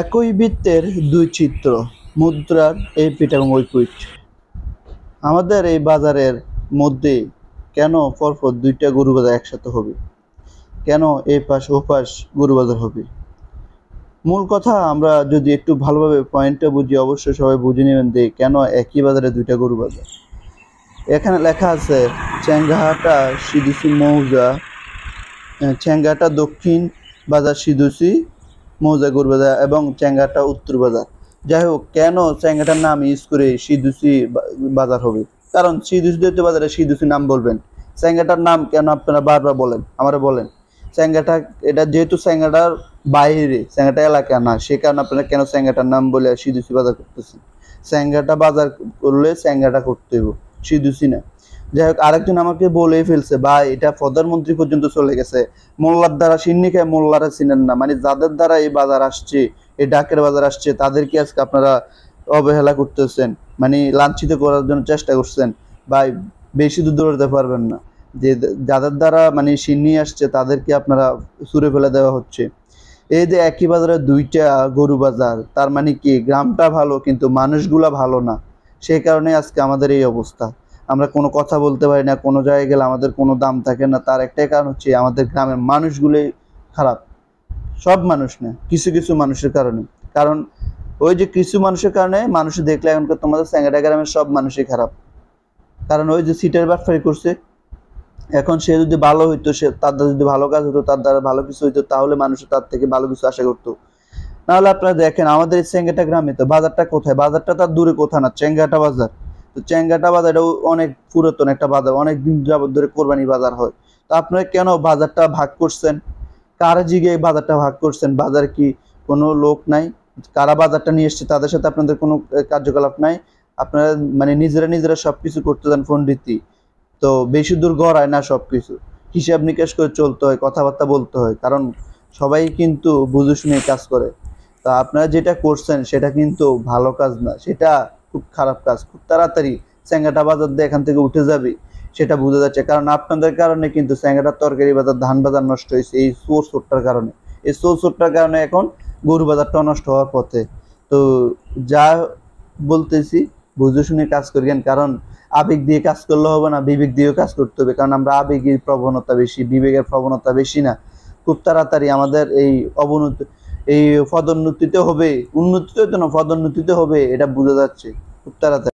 একই বৃত্তের দুই চিত্র মুদ্রার এই পিঠ এবং আমাদের এই বাজারের মধ্যে কেন পরপর দুইটা গরু বাজার একসাথে হবে কেন এই পাশ ও পাশ গরু বাজার হবে মূল কথা আমরা যদি একটু ভালোভাবে পয়েন্টটা বুঝি অবশ্যই সবাই বুঝে নেবেন যে কেন একই বাজারে দুইটা গরু বাজার এখানে লেখা আছে চ্যাংঘাটা সিদুসি মৌজা চ্যাংঘাটা দক্ষিণ বাজার সিদুসি মৌজাগুর বাজার এবং চ্যাঙ্গাটা উত্তর বাজার যাই হোক কেন চ্যাঙ্গাটার নাম ইউজ করে সিদুসি বাজার হবে কারণ সিদুসি দৈত্য বাজারে সিদুসি নাম বলবেন চ্যাঙ্গাটার নাম কেন আপনারা বারবার বলেন আমরা বলেন চ্যাঙ্গাটা এটা যেহেতু চ্যাঙ্গাটার বাইরে চ্যাঙ্গাটা এলাকা না সে কারণে আপনারা কেন চ্যাঙ্গাটার নাম বলে সিদুসি বাজার করতেছেন চ্যাঙ্গাটা বাজার করলে চ্যাঙ্গাটা করতে হইব সিদুসি না যাই হোক আরেকজন আমাকে বলে ফেলছে ভাই এটা প্রধানমন্ত্রী পর্যন্ত চলে গেছে মোল্লার দ্বারা সিন্নিকায় মোল্লারা চিনেন না মানে যাদের দ্বারা এই বাজার আসছে এই ডাকের বাজার আসছে তাদেরকে আজকে আপনারা অবহেলা করতেছেন মানে লাঞ্ছিত করার জন্য চেষ্টা করছেন ভাই বেশি দূর দৌড়াতে পারবেন না যে যাদের দ্বারা মানে সিন্নি আসছে তাদেরকে আপনারা সুরে ফেলে দেওয়া হচ্ছে এই যে একই বাজারে দুইটা গরু বাজার তার মানে কি গ্রামটা ভালো কিন্তু মানুষগুলা ভালো না সেই কারণে আজকে আমাদের এই অবস্থা আমরা কোনো কথা বলতে পারি না কোনো জায়গায় গেলে আমাদের কোনো দাম থাকে না তার একটাই কারণ হচ্ছে আমাদের গ্রামের মানুষগুলোই খারাপ সব মানুষ না কিছু কিছু মানুষের কারণে কারণ ওই যে কিছু মানুষের কারণে মানুষ দেখলে এখনকার তোমাদের স্যাঙ্গাটা গ্রামের সব মানুষই খারাপ কারণ ওই যে সিটের বাটফারি করছে এখন সে যদি ভালো হইতো সে তার দ্বারা যদি ভালো কাজ হতো তার দ্বারা ভালো কিছু হইতো তাহলে মানুষ তার থেকে ভালো কিছু আশা করতো নাহলে আপনারা দেখেন আমাদের এই চেঙ্গাটা গ্রামে তো বাজারটা কোথায় বাজারটা তার দূরে কোথায় না চেঙ্গাটা বাজার তো চ্যাংগাটা বাজার এটা অনেক পুরাতন একটা বাজার অনেক দিন যাবত ধরে কোরবানি বাজার হয় তো আপনারা কেন বাজারটা ভাগ করছেন কার জিগে বাজারটা ভাগ করছেন বাজার কি কোনো লোক নাই কারা বাজারটা নিয়ে এসছে তাদের সাথে আপনাদের কোনো কার্যকলাপ নাই আপনারা মানে নিজেরা নিজেরা সব কিছু করতে চান পণ্ডিতি তো বেশি দূর গড়ায় না সব কিছু হিসাব নিকাশ করে চলতে হয় কথাবার্তা বলতে হয় কারণ সবাই কিন্তু বুঝে শুনে কাজ করে তা আপনারা যেটা করছেন সেটা কিন্তু ভালো কাজ না সেটা খুব খারাপ কাজ খুব তাড়াতাড়ি স্যাঙ্গাটা বাজার দিয়ে এখান থেকে উঠে যাবে সেটা বোঝা যাচ্ছে কারণ আপনাদের কারণে কিন্তু স্যাঙ্গাটার তরকারি বাজার ধান বাজার নষ্ট হয়েছে এই সোর সোরটার কারণে এই সোর সোরটার কারণে এখন গরু বাজারটা নষ্ট হওয়ার পথে তো যা বলতেছি বুঝে শুনে কাজ করিয়েন কারণ আবেগ দিয়ে কাজ করলে হবে না বিবেক দিয়েও কাজ করতে হবে কারণ আমরা আবেগের প্রবণতা বেশি বিবেকের প্রবণতা বেশি না খুব তাড়াতাড়ি আমাদের এই অবনতি এই পদোন্নতিতে হবে উন্নতিতে যেন পদোন্নতিতে হবে এটা বোঝা যাচ্ছে খুব তাড়াতাড়ি